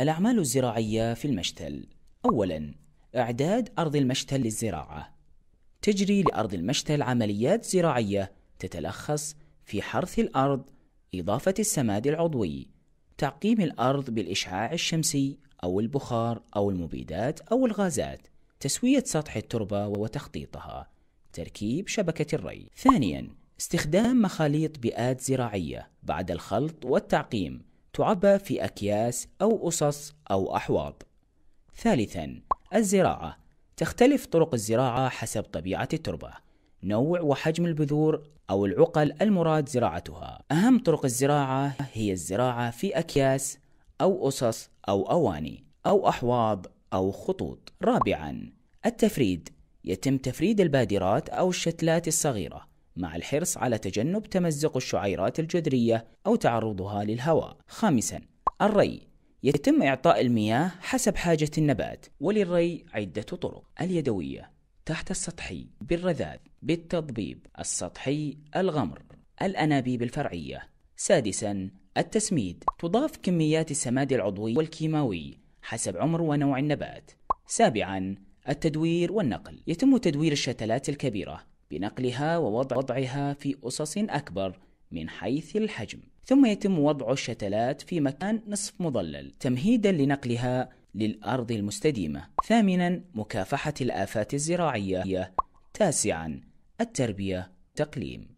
الأعمال الزراعية في المشتل أولا إعداد أرض المشتل للزراعة تجري لأرض المشتل عمليات زراعية تتلخص في حرث الأرض إضافة السماد العضوي تعقيم الأرض بالإشعاع الشمسي أو البخار أو المبيدات أو الغازات تسوية سطح التربة وتخطيطها تركيب شبكة الري ثانياً استخدام مخاليط بيئات زراعية بعد الخلط والتعقيم تعبى في أكياس أو أصص أو أحواض. ثالثاً الزراعة تختلف طرق الزراعة حسب طبيعة التربة، نوع وحجم البذور أو العقل المراد زراعتها. أهم طرق الزراعة هي الزراعة في أكياس أو أصص أو أواني أو أحواض أو خطوط. رابعاً التفريد يتم تفريد البادرات أو الشتلات الصغيرة مع الحرص على تجنب تمزق الشعيرات الجذرية أو تعرضها للهواء. خامساً الري يتم إعطاء المياه حسب حاجة النبات، وللري عدة طرق: اليدوية، تحت السطحي، بالرذاذ، بالتضبيب، السطحي، الغمر، الأنابيب الفرعية. سادساً التسميد تضاف كميات السماد العضوي والكيماوي حسب عمر ونوع النبات. سابعاً التدوير والنقل يتم تدوير الشتلات الكبيرة بنقلها ووضعها في أسس أكبر من حيث الحجم ثم يتم وضع الشتلات في مكان نصف مظلل تمهيدا لنقلها للأرض المستديمة ثامنا مكافحة الآفات الزراعية تاسعا التربية تقليم